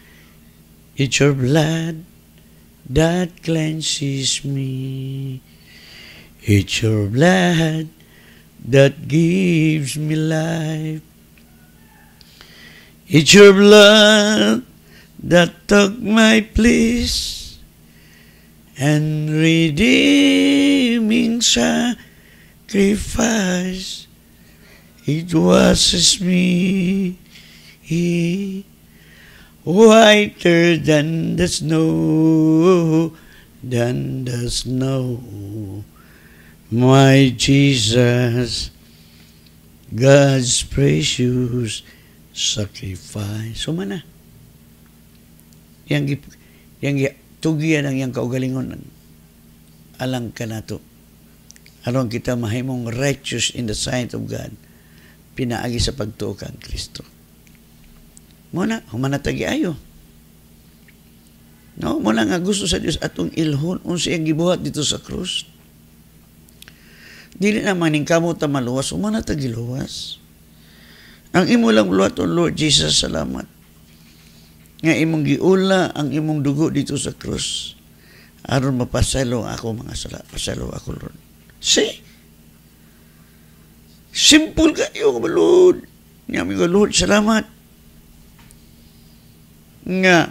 It's your blood that cleanses me It's your blood that gives me life It's your blood that took my place and redeeming sacrifice It washes me he, whiter than the snow, than the snow. My Jesus, God's precious sacrifice. Suma na. Yang, yang, tugiyan ang yang kaugalingon. Alang kanato. Aron kita mahimong righteous in the sight of God pinaagi sa pagtuo kan Kristo. Muna, humanatagi ayo. No, muna nga gusto sa Dios atong ilhon unsa iyang gibuhat dito sa krus. Dili na maning kamo ta maluwas, humanatagi luwas. Ang imo lang luwat luwaton oh Lord Jesus, salamat. Nga imong giula ang imong dugo dito sa krus aron mapasalo ako mga sala pasalo ako Lord. See? Simple kayo, Lord. Nga mga Lord, salamat. Nga,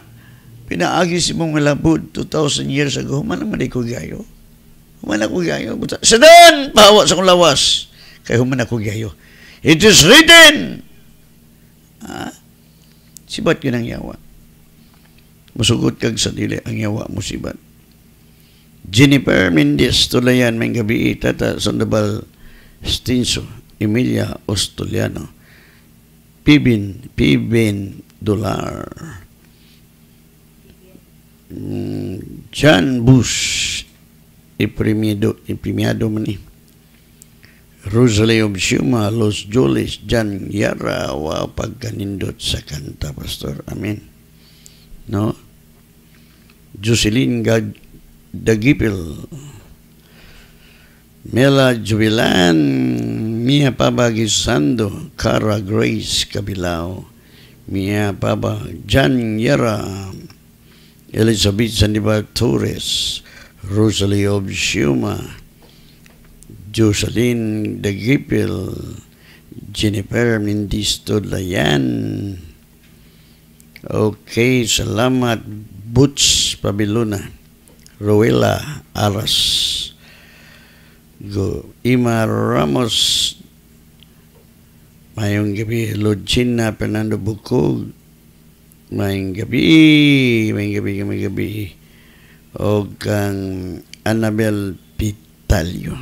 pinaagi si mong labod 2,000 years ago, human naman ko gayo. Human ako gayo. Sadan! Pahawa sa kong lawas. Kaya human ako gayo. It is written! Ah, sibat yun ang yawa. Masugot kag sa dili ang yawa mo sibat. Jennifer Mendes, tulayan, may gabi, tata, sandabal, stinso. Emilia Ostoliano. Pibin, Pibin Dolar. Mm, John Bush, ipremiado, ipremiado man eh. Rosalie Obsuma, Los Jolis, Jan Yara, wa pagkanindot sa kanta, Pastor. Amen. No? Jocelyn Gag Dagipil, Mela Jubilan, Mia Papa Gisando, Cara Grace Cabilao, Mia Papa Jan Yara, Elizabeth Sandoval Torres, Rosalie Obshuma, Jocelyn Dagipil, Jennifer Mendisto Layan. Okay, salamat Boots Pabiluna, Roela Aras, Go, Ima Ramos Mayong gabi, Lord Chin na Fernando Bukog. Mayong gabi, mayong gabi, mayong gabi. O kang Annabel Pitalio.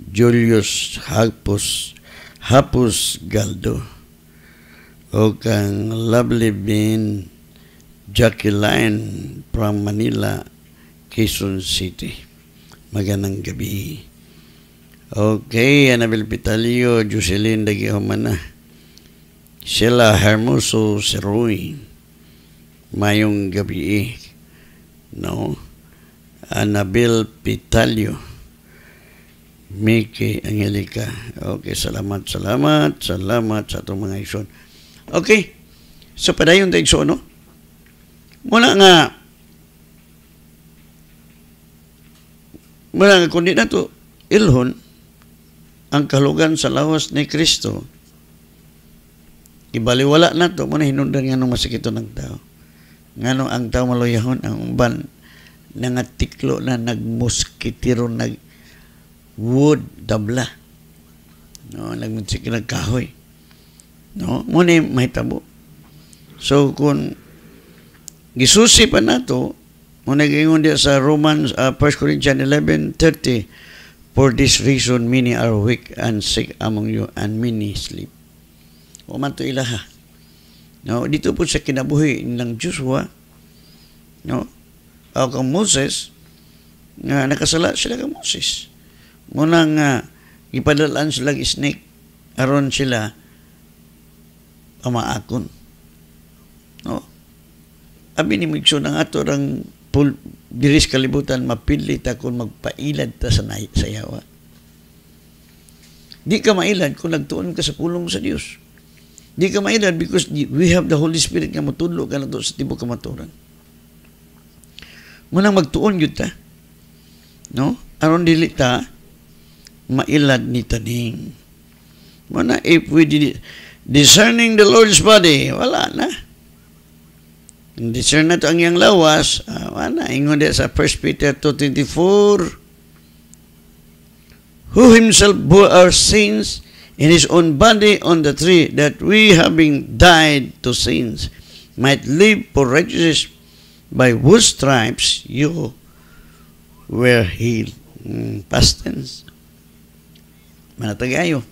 Julius Hapos, Hapos Galdo. O kang Lovely Bean Jacqueline from Manila, Quezon City. Magandang gabi. Okay, Anabel Pitalio, Jocelyn Dagihomana, Sheila Hermoso Seroy, Mayong Gabi, eh. no? Anabel Pitalio, Miki Angelica. Okay, salamat, salamat, salamat sa itong mga isyon. Okay, so padayon tayo so, no? Muna nga, muna nga kundi na to, ilhon, ang kalugan sa lawas ni Kristo, ibaliwala na to, muna hinundan nga nung masakito ng tao. Nga nung ang tao maluyahon, ang umban, nangatiklo na nagmuskitiro, nag wood, dabla. No, nagmunsik, nagkahoy. No, muna mahitabo. So, kung gisusi pa na to, muna gingon sa Romans, uh, ah, 1 Corinthians 11.30, For this reason, many are weak and sick among you, and many sleep. O man to ilaha. No, dito po sa kinabuhi ng Joshua, no, ako kang Moses, nga nakasala sila kang Moses. Muna nga, uh, ipadalaan silang snake, aron sila pamaakon. No? Abi ni Migso ng ato ng diris kalibutan mapilit akong magpailad ta sa sayawa. Di ka mailad kung nagtuon ka sa pulong sa Dios. Di ka mailad because we have the Holy Spirit nga matulog ka na sa tibok kamaturan. Munang magtuon yun ta. No? Aron dili ta, mailad ni taning. Muna, if we did discerning the Lord's body, wala na. Discern na to ang iyang lawas. Uh, ah, ana, ingon di sa 1 Peter 2.24 Who himself bore our sins in his own body on the tree that we having died to sins might live for righteousness by whose stripes you were healed. Mm, past tense. Manatagayo.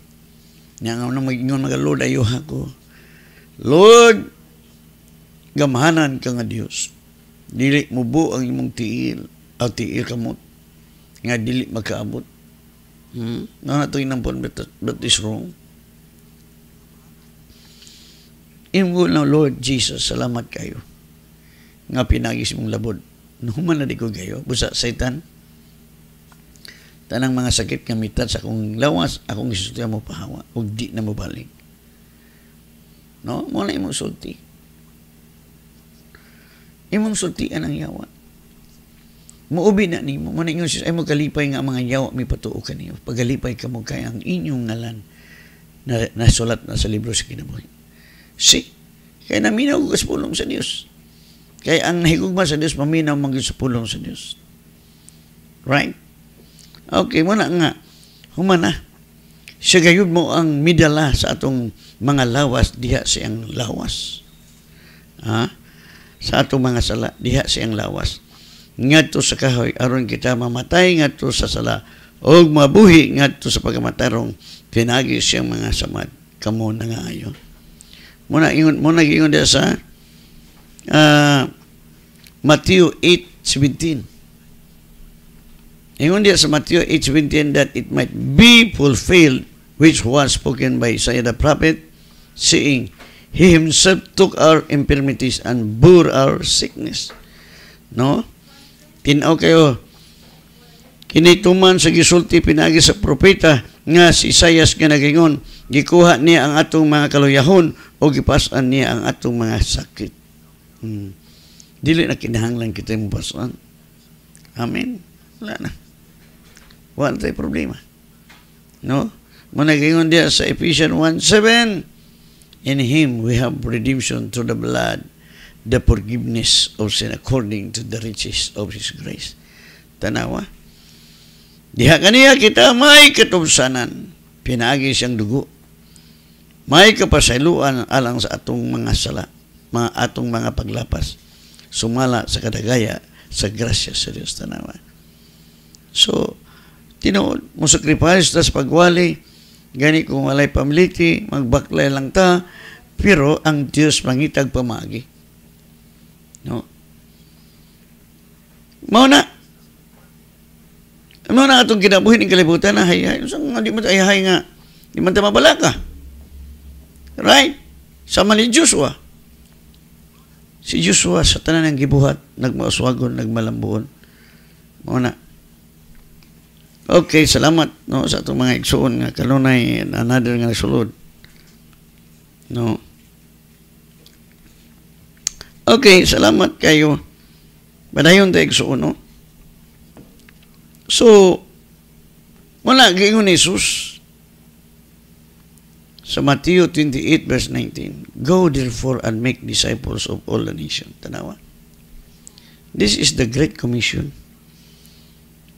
Nga nga nang mag-ingon magaluda yuha ko. Lord, gamhanan ka nga Dios dili mo bu ang imong tiil aw tiil kamot nga dili makaabot hmm? na nato inampon but, but is wrong Ingo na Lord Jesus, salamat kayo nga pinagis mong labod. Nuhuman na di ko kayo, busa satan. Tanang mga sakit kamitan sa akong lawas, akong isulti mo pahawa, ug di na mo balik. No, mo na imong sulti imong sultian ang yawa. Muubi na nimo, muna inyo sis, ay magalipay nga mga yawa, may patuo ka niyo. Pagalipay ka mo kay ang inyong ngalan na nasulat na sa libro sa kinabuhi. Si, kaya naminaw ka sa pulong sa Dios. Kaya ang higugma sa Dios, maminaw maging sa pulong sa Dios. Right? Okay, muna nga, humana. Siya gayud mo ang midala sa atong mga lawas diha siyang lawas. Ha? sa atong mga sala diha siyang lawas ngadto sa kahoy aron kita mamatay ngadto sa sala o mabuhi ngadto sa pagkamatarong pinagi siyang mga samad kamo na nga ayo muna ingon muna ingon diha sa uh, Matthew 8:17 ingon diha sa Matthew 8:17 that it might be fulfilled which was spoken by Isaiah the prophet saying He himself took our infirmities and bore our sickness. No? Tinaw kayo. Kinituman sa gisulti pinagi sa propeta nga si Isaias nga nagingon, gikuha niya ang atong mga kaluyahon o gipasan niya ang atong mga sakit. Hmm. Dili na kinahanglan kita yung pasan. Amen. Wala na. Wala tayo problema. No? Managingon diya sa Ephesians 1.7 In Him we have redemption through the blood, the forgiveness of sin according to the riches of His grace. Tanawa. Diha kaniya kita may katubsanan, pinagi siyang dugo. May kapasailuan alang sa atong mga sala, mga atong mga paglapas. Sumala sa kadagaya, sa grasya sa Diyos tanawa. So, tinuod, mo sakripisyo sa pagwali, Gani kung walay pamiliti, magbaklay lang ta, pero ang Dios mangitag pamagi. No? Mao na. Ano na atong kinabuhi ng kalibutan na hayhay. Sa nga di man hayhay nga. Di man ta mabalaka. Right? Sama ni Joshua. Si Joshua sa tanan ng gibuhat, nagmauswagon, nagmalambuon. Mao Okay, salamat no sa atong mga igsuon nga kanunay another nga sulod. No. Okay, salamat kayo. Badayon ta igsuon no. So wala gingon ni Jesus sa Matthew 28 verse 19, Go therefore and make disciples of all the nations. Tanawa. This is the Great Commission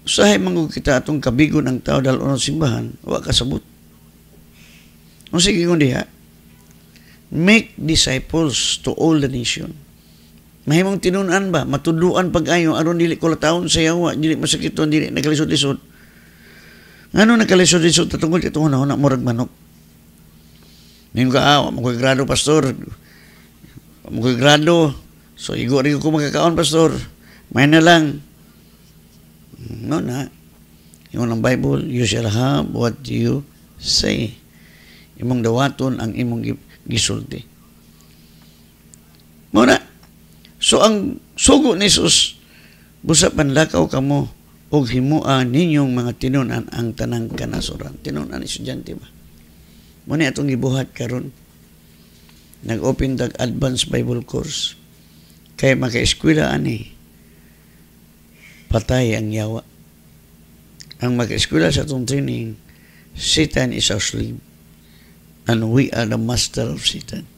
usahay mangog kita atong kabigon ang tao dahil unang simbahan, wa kasabot. O sige kung diha, make disciples to all the nation. Mahimong tinunan ba, matuduan pag-ayo, aron dili ko lataon sa yawa, dili masakit masakiton, dili nagkalisod-lisod. Ngano nagkalisod-lisod tatungkol ito na una murag manok. Ngayon ka, ah, makoy pastor. Makoy grado. So, igo rin ko magkakaon, pastor. May na lang No, na. Yung ng Bible, you shall have what you say. Imong dawaton ang imong gisulti. Muna. So ang sugo ni Jesus, busa panlakaw kamo og himua ninyong mga tinunan ang tanang kanasuran. Tinunan ni estudyante ba? Muna atong gibuhat karon nag-open tag advanced Bible course kay maka-eskwela ani patay ang yawa. Ang mag-eskwela sa itong training, Satan is our slave. And we are the master of Satan.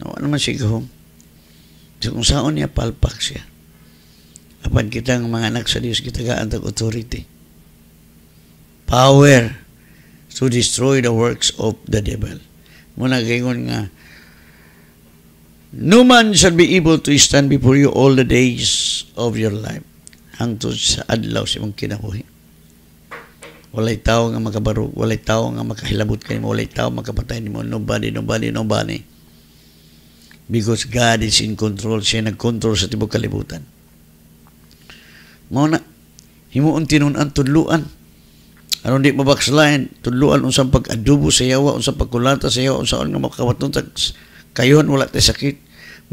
Nawa ano naman si Gahom. So kung saan niya, palpak siya. Apan kitang mga anak sa Diyos, kitagaan tag authority. Power to destroy the works of the devil. Muna gayon nga, No man shall be able to stand before you all the days of your life hangtod sa adlaw sa imong kinabuhi walay tao nga makabarog walay tao nga makahilabot kay mo, walay tao makapatay nimo nobody nobody nobody because God is in control siya nagkontrol sa tibok kalibutan mao na himuon tinunan tudluan aron di mabakslayan tuluan unsang pag-adubo sa yawa unsang pagkulanta sa yawa unsang nga makawaton kayon wala tay sakit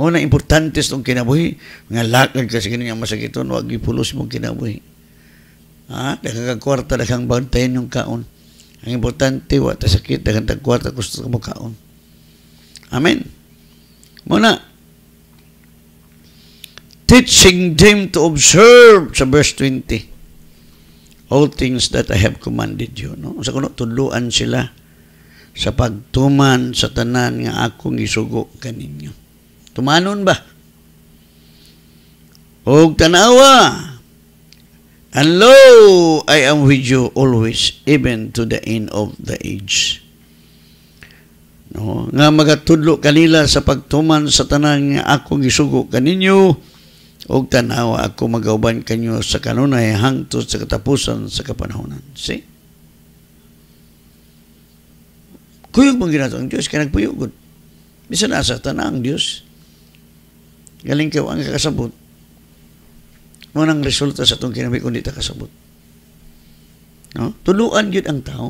Mao na importante tong kinabuhi, nga lakad kasi kini nga masakiton wag gipulos mong kinabuhi. Ha, daghang kag kwarta daghang bantayan yung kaon. Ang importante wa ta sakit daghang tag kwarta gusto mo kaon. Amen. Muna. teaching them to observe sa verse 20 all things that I have commanded you no sa kuno tudluan sila sa pagtuman sa tanan nga akong gisugo kaninyo Tumanon ba? Og tanawa, Hello, I am with you always, even to the end of the age. No, nga magatudlo kanila sa pagtuman sa tanang ako gisugo kaninyo og tanawa ako magauban kanyo sa kanunay hangtod sa katapusan sa kapanahonan. See? Kuyog mong ginatong Diyos kay nagpuyogod. Bisan asa tanang Dios. Galing kayo ang kakasabot. Mo nang resulta sa itong kinami kundi ta kasabot. No? Tuluan yun ang tao.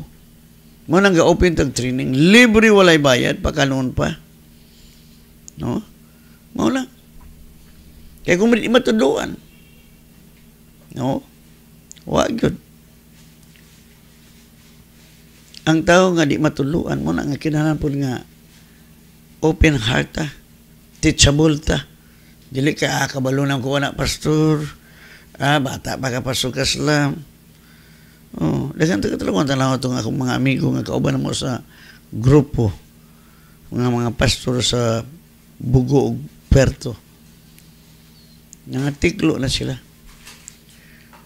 Mo nang ga-open tag training, libre walay bayad, pa pakanoon pa. No? Mao lang. Kaya kung hindi matuluan, no? Wag yun. Ang tao nga di matuluan mo nang nga kinahanglan nga open heart ta, teachable ta, dili ka kabalo kabalunan ko na pastor ah bata pa ka pastor ka slam oh daghan ta katulungan tanaw tong akong mga amigo nga kauban mo sa grupo mga mga pastor sa Bugo ug Perto nangatiklo na sila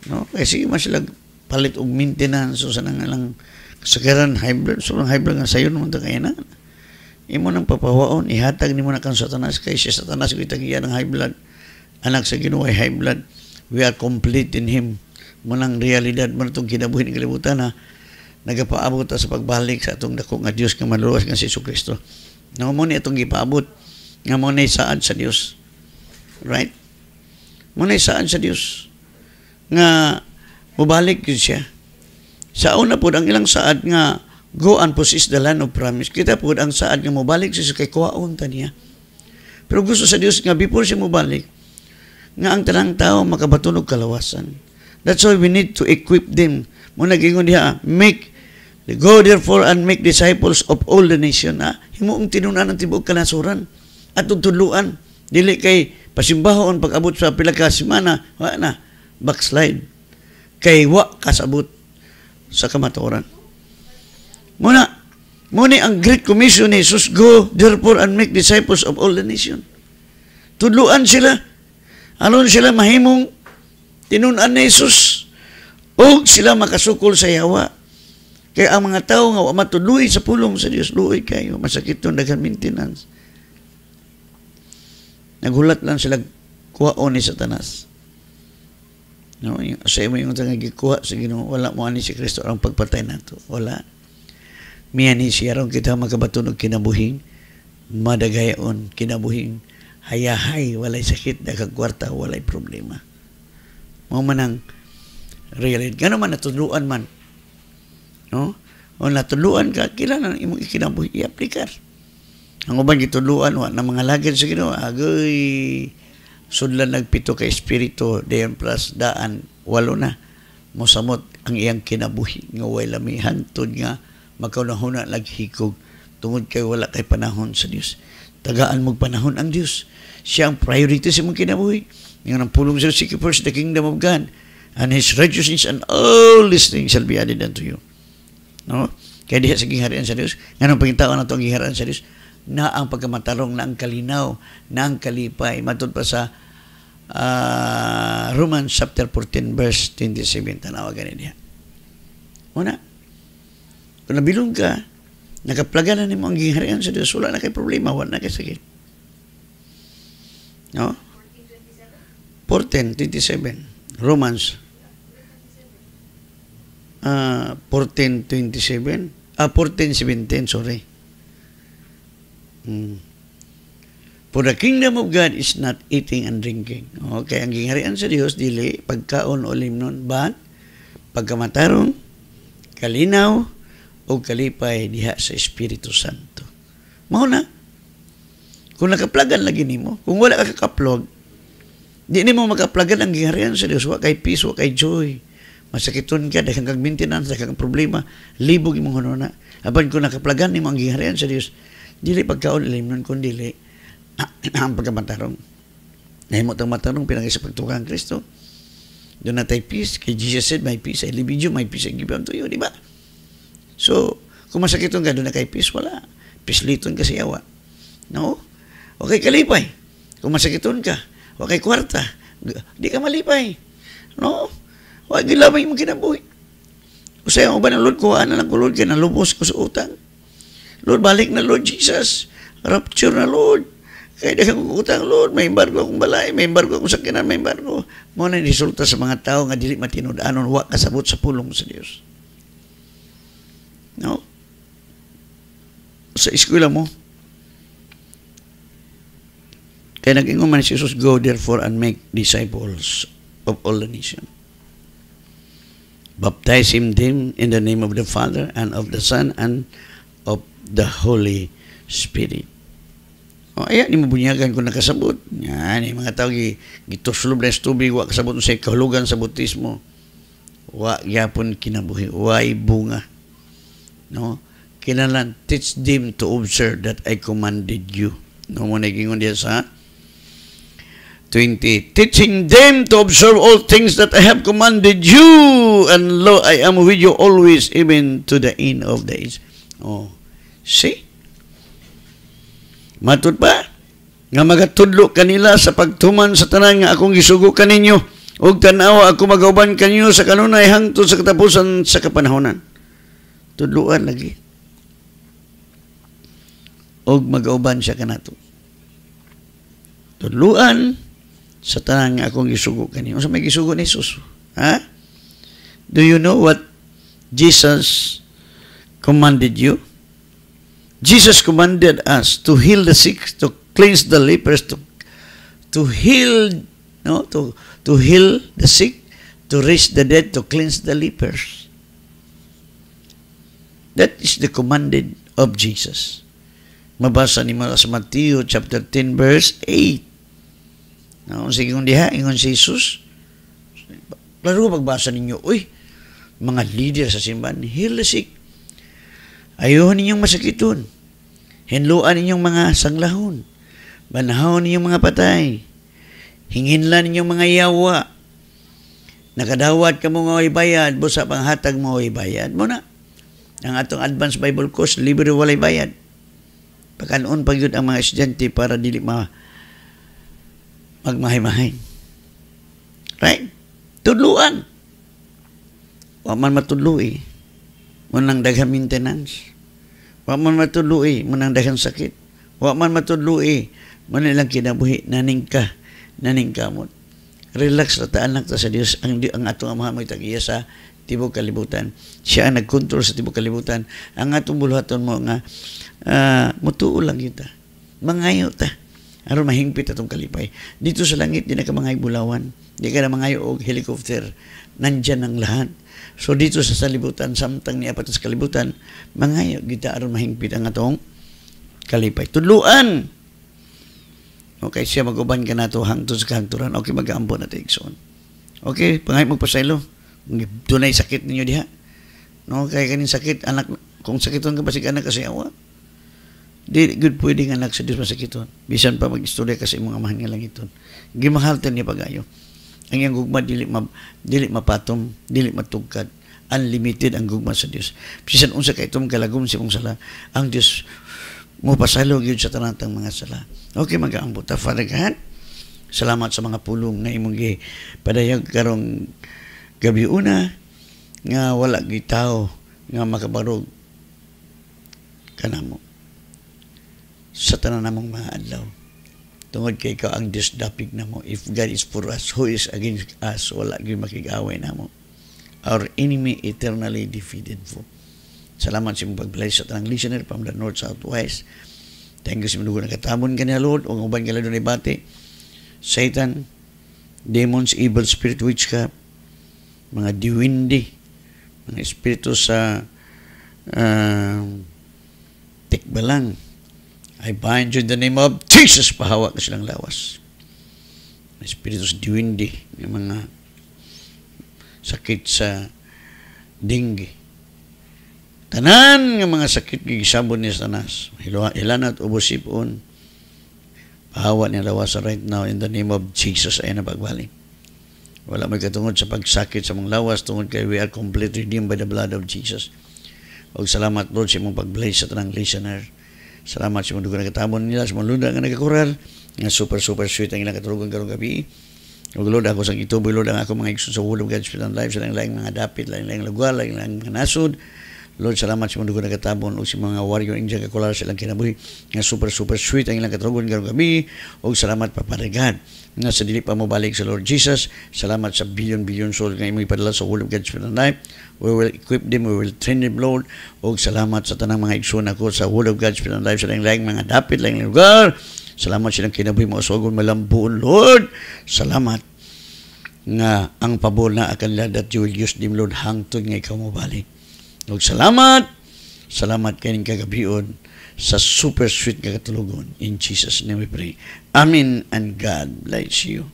no kay sige man sila palit og maintenance so sa nangalang kasagaran high blood so high blood nga sayon man ta kay na imo nang papawaon ihatag nimo na kang satanas kay si satanas ko itagiya ng high blood anak sa Ginoo high blood we are complete in him mo nang realidad mo natong kinabuhi ng kalibutan na nagapaabot sa pagbalik sa atong dako nga Dios nga maluwas nga si Kristo na mo ni atong gipaabot nga mo ni saad sa Dios right mo ni saad sa Dios nga mubalik gyud siya sa una po ang ilang saad nga Go and possess the land of promise. Kita po ang saad nga mobalik siya kay kuwaon ta niya. Pero gusto sa Dios nga before siya mobalik, nga ang tanang tao makabatunog kalawasan. That's why we need to equip them. Muna gingon niya, make Go therefore and make disciples of all the nation. Ha? Ah, Himuong tinunan ang tibuok kanasuran at tutuluan. Dili kay pasimbahon pag-abot sa pila ka semana, wa na backslide. Kay wa kasabot sa kamatuoran. Muna, muna ang Great Commission ni Jesus, Go, therefore, and make disciples of all the nation. Tudluan sila. Anon sila mahimong tinunan ni Jesus. O sila makasukol sa yawa. Kaya ang mga tao nga wa matuloy sa pulong sa Dios, luoy kayo. Masakit yung dagang maintenance. Naghulat lang sila kuhaon ni Satanas. No, yung, sa mo yung tanga gikuha sa Ginoo, wala mo ani si Kristo ang pagpatay nato. Wala. Miyan ni siyaron kita makabatunog kinabuhing, madagayon kinabuhing, hayahay, walay sakit, nakagwarta, walay problema. Mao manang ang realid. Gano man natudluan man. No? O natuluan ka, kilala na imong ikinabuhi, i-aplikar. Ang uban gituluan, wa na mga lagad sa Ginoo, agoy, sudlan nagpito ka espiritu dayon plus daan walo na mosamot ang iyang kinabuhi nga walamihan, lami hantod nga magkaunahuna naghikog tungod kay wala kay panahon sa Dios tagaan mo panahon ang Dios siya ang priority sa mong kinabuhi nga ang pulong sa seek first the kingdom of God and his righteousness and all these things shall be added unto you no kaya diha sa giharian sa Dios nganong pangintaon nato ang giharian sa Dios na ang pagkamatarong na ang kalinaw na ang kalipay matud pa sa uh, Romans chapter 14 verse 27 tanawagan niya una kung nabilog ka, nakaplaga na ni mo ang gingharian sa Diyos, wala na kay problema, wala na kay sakit. No? 14.27 Romans uh, 14.27 ah 14.17 ah, sorry hmm. For the kingdom of God is not eating and drinking. Okay, ang gingharian sa Diyos, dili pagkaon o limnon, but pagkamatarong, kalinaw, o kalipay diha sa Espiritu Santo. Mao na. Kung nakaplagan lagi nimo, kung wala ka kakaplog, di nimo makaplagan ang giharian sa Dios wa kay peace, wa kay joy. Masakiton ka dahil kang maintenance, dahil kang problema, libog imong hununa. Aban kung nakaplagan nimo ang giharian sa Dios, dili pagkaon ilimnon kun dili ang pagkamatarong. Nahimo tang matarong pinangisa pagtukang Kristo. Doon na tayo peace. Kay Jesus said, my peace I leave you, my peace I give unto you. Di ba? So, kung masakit ang gano'n na kay peace, wala. Peace liton kasi awa. No? Okay, kalipay. Kung masakiton ka, okay, kwarta. Di ka malipay. No? Huwag gilabay mo kinabuhi. Usay ako ba ng Lord, kuhaan na lang ko, Lord, kaya ko sa utang. Lord, balik na, Lord Jesus. Rapture na, Lord. Kaya na kang utang, Lord. May embargo akong balay, may embargo akong sakinan, may embargo. Muna sulta sa mga tao nga dili matinod-anon, wa kasabot sa pulong sa Diyos. No? Sa eskwela mo. Kaya nag-ingon man si Jesus, Go therefore and make disciples of all the nations. Baptize him them in the name of the Father and of the Son and of the Holy Spirit. O ayan, ni mabunyagan ko nakasabot. Yan, yung mga tao, gituslob na tubig, wa kasabot sa kahulugan sa butismo. Wa yapon kinabuhi, wa'y bunga. No? Kinalan, teach them to observe that I commanded you. No mo naging niya sa 20. Teaching them to observe all things that I have commanded you. And lo, I am with you always, even to the end of the age. Oh. See? matud ba Nga magatudlo kanila sa pagtuman sa tanan nga akong gisugo kaninyo. Og tanawa ako magauban kaninyo sa kanunay hangtod sa katapusan sa kapanahonan tuluan lagi. Og magauban siya kanato. Tuluan sa tanang akong gisugo kani. sa may gisugo ni Jesus? Ha? Do you know what Jesus commanded you? Jesus commanded us to heal the sick, to cleanse the lepers, to to heal no to to heal the sick, to raise the dead, to cleanse the lepers. That is the commanded of Jesus. Mabasa ni mo Mateo chapter 10 verse 8. Naon sige kung diha, ingon si Jesus. Laro pagbasa ninyo, uy, mga leader sa simbahan, heal the sick. Ayuhan ninyong masakiton. Hinluan ninyong mga sanglahon. Banahon ninyong mga patay. Hinginlan ninyong mga yawa. Nakadawat ka mo nga bayad, busa panghatag mo mo bayad mo na. Ang atong advanced Bible course, libre walay bayad. Pagkanoon pag yun ang mga estudyante para dili ma magmahay-mahay. Right? Tudluan. Wa man matudlo eh. Munang daghang maintenance. Wa man matudlo eh. Munang daghang sakit. Wa man matudlo eh. Manilang kinabuhi. Naning ka. Naning kamot relax na ta anak ta sa Dios ang ang atong amahan mo itag iya sa Tibok Kalibutan. Siya ang nagkontrol sa Tibok Kalibutan. Ang atong buluhaton mo nga, uh, mutuo lang kita. Mangayo ta. Aron mahingpit atong kalipay. Dito sa langit, di na ka mangayo bulawan. Di ka na mangayo og helicopter. Nandyan ang lahat. So dito sa salibutan, samtang ni apat sa kalibutan, mangayo kita aron mahingpit ang atong kalipay. Tudluan! Okay, siya maguban ka na to hangtod sa kahangturan. Okay, mag-aambo na to, Ikson. Okay, pangayot magpasaylo dunay sakit ninyo diha no kay kanin sakit anak kung sakiton ka basig anak kasi awa di gud pwede nga anak sa Dios masakiton bisan pa magistorya kasi mga mahal nga gimahal gimahalten ni pagayo ang iyang gugma dili ma, dili mapatom dili matugkad unlimited ang gugma sa Dios bisan unsa kay itom kalagom si mong sala ang Dios mo pasalo gyud sa tanang mga sala okay magaambot ta Father God salamat sa mga pulong na imong gi padayag karong Gabi una, nga wala gitao nga makabarog kanamo sa tanan namong mga adlaw tungod kay ikaw ang disdapig namo if God is for us who is against us wala gyud makig-away namo our enemy eternally defeated po salamat sa imong pagbless sa tanang listener from the north south west thank you sa imong nakatamon kaniya Lord ug uban kaniya ni bate Satan demons evil spirit witchcraft mga diwindi, mga espiritu sa uh, tikbalang. I bind you in the name of Jesus. Pahawa na silang lawas. Espiritu sa diwindi, yung mga sakit sa dinggi. Tanan nga mga sakit gigisabon ni Satanas. Ilan at ubosipon. Pahawa niya lawas right now in the name of Jesus ay napagbalik. Wala magkatungod sa pagsakit sa mga lawas tungod kay we are completely redeemed by the blood of Jesus. O salamat Lord sa mong pag-bless sa tanang listener. Salamat sa imong dugo na katamon nila sa mga luna nga nagkakural. Nga super super sweet ang ilang katulugan karong gabi. O Lord, ako sa ituboy Lord ang ako mga igsoon sa hulog God's Spirit and Life sa lang mga dapit, lang lang lagwa, lang lang mga nasod. Lord, salamat sa mga dugo na katabon o sa mga warrior angel kakular sa ilang kinabuhi nga super super sweet ang ilang katulugan karong gabi. O salamat Papa God nga sa dili pa mo balik sa Lord Jesus. Salamat sa billion billion soul nga imo ipadala sa hulog God's Night. We will equip them, we will train them, Lord. O salamat sa tanang mga igsoon ako sa hulog God's pananay sa lang mga dapit lang lugar. Salamat sa kinabuhi mo sugon malambuon, Lord. Salamat nga ang pabor na akan lang that you will use them, Lord, hangtod nga ikaw mo balik. O salamat. Salamat kayong kagabion sa super sweet nga katulogon. In Jesus name we pray. Amen, and God bless you.